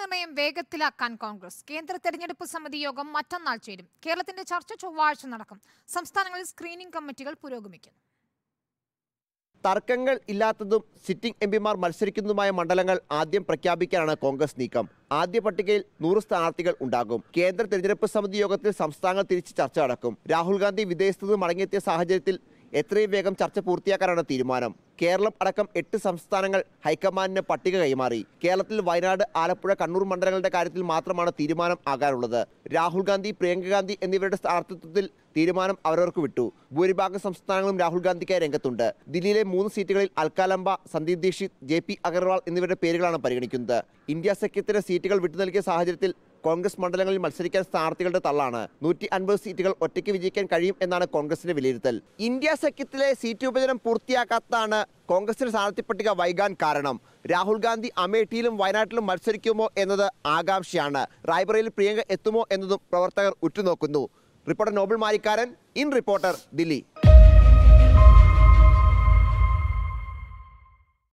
നിർണയം വേഗത്തിലാക്കാൻ കോൺഗ്രസ് കേന്ദ്ര തെരഞ്ഞെടുപ്പ് സമിതി യോഗം മറ്റന്നാൾ ചേരും കേരളത്തിന്റെ ചർച്ച ചൊവ്വാഴ്ച നടക്കും സംസ്ഥാനങ്ങളിൽ സ്ക്രീനിംഗ് കമ്മിറ്റികൾ പുരോഗമിക്കുന്നു തർക്കങ്ങൾ ഇല്ലാത്തതും സിറ്റിംഗ് എം പിമാർ മത്സരിക്കുന്നതുമായ മണ്ഡലങ്ങൾ ആദ്യം പ്രഖ്യാപിക്കാനാണ് കോൺഗ്രസ് നീക്കം ആദ്യ പട്ടികയിൽ നൂറ് സ്ഥാനാർത്ഥികൾ ഉണ്ടാകും കേന്ദ്ര തെരഞ്ഞെടുപ്പ് സമിതി യോഗത്തിൽ സംസ്ഥാനങ്ങൾ തിരിച്ച് ചർച്ച നടക്കും രാഹുൽ ഗാന്ധി വിദേശത്തുനിന്ന് മടങ്ങിയെത്തിയ സാഹചര്യത്തിൽ എത്രയും വേഗം ചർച്ച പൂർത്തിയാക്കാനാണ് തീരുമാനം കേരളം അടക്കം എട്ട് സംസ്ഥാനങ്ങൾ ഹൈക്കമാൻഡിന് പട്ടിക കൈമാറി കേരളത്തിൽ വയനാട് ആലപ്പുഴ കണ്ണൂർ മണ്ഡലങ്ങളുടെ കാര്യത്തിൽ മാത്രമാണ് തീരുമാനം ആകാനുള്ളത് രാഹുൽ ഗാന്ധി പ്രിയങ്ക ഗാന്ധി എന്നിവരുടെ സ്ഥാനാർത്ഥിത്വത്തിൽ തീരുമാനം അവരവർക്ക് വിട്ടു ഭൂരിഭാഗം സംസ്ഥാനങ്ങളും രാഹുൽ ഗാന്ധിക്കായി രംഗത്തുണ്ട് ദില്ലിയിലെ മൂന്ന് സീറ്റുകളിൽ അൽക്കാലംബ സന്ദീപ് ദീക്ഷിത് ജെ പി അഗർവാൾ എന്നിവരുടെ പേരുകളാണ് പരിഗണിക്കുന്നത് ഇന്ത്യ സഖ്യത്തിന് സീറ്റുകൾ വിട്ടു നൽകിയ സാഹചര്യത്തിൽ കോൺഗ്രസ് മണ്ഡലങ്ങളിൽ മത്സരിക്കാൻ സ്ഥാനാർത്ഥികളുടെ തള്ളാണ് നൂറ്റി അൻപത് സീറ്റുകൾ ഒറ്റയ്ക്ക് വിജയിക്കാൻ കഴിയും എന്നാണ് കോൺഗ്രസിന്റെ വിലയിരുത്തൽ ഇന്ത്യ സഖ്യത്തിലെ സീറ്റ് വിഭജനം പൂർത്തിയാക്കാത്തതാണ് കോൺഗ്രസിന്റെ സ്ഥാനാർത്ഥി പട്ടിക വൈകാൻ കാരണം രാഹുൽ ഗാന്ധി അമേഠിയിലും വയനാട്ടിലും മത്സരിക്കുമോ എന്നത് ആകാംക്ഷയാണ് റായ്ബറയിൽ പ്രിയങ്ക എത്തുമോ എന്നതും പ്രവർത്തകർ ഉറ്റുനോക്കുന്നു reporter Noble Marikkaran in reporter Delhi